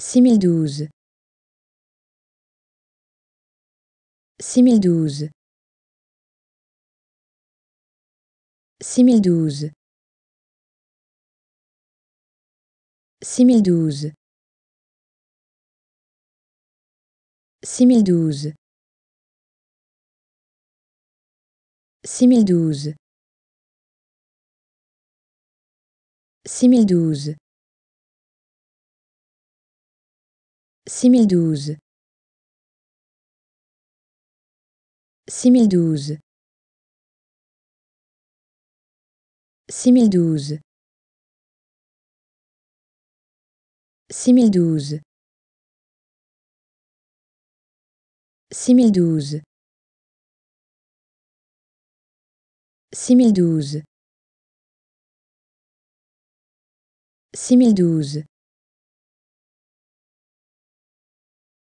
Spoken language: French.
6012 6012 6012 6012 6012 6012 6012 6012 6012 6012 6012 6012 6012 6012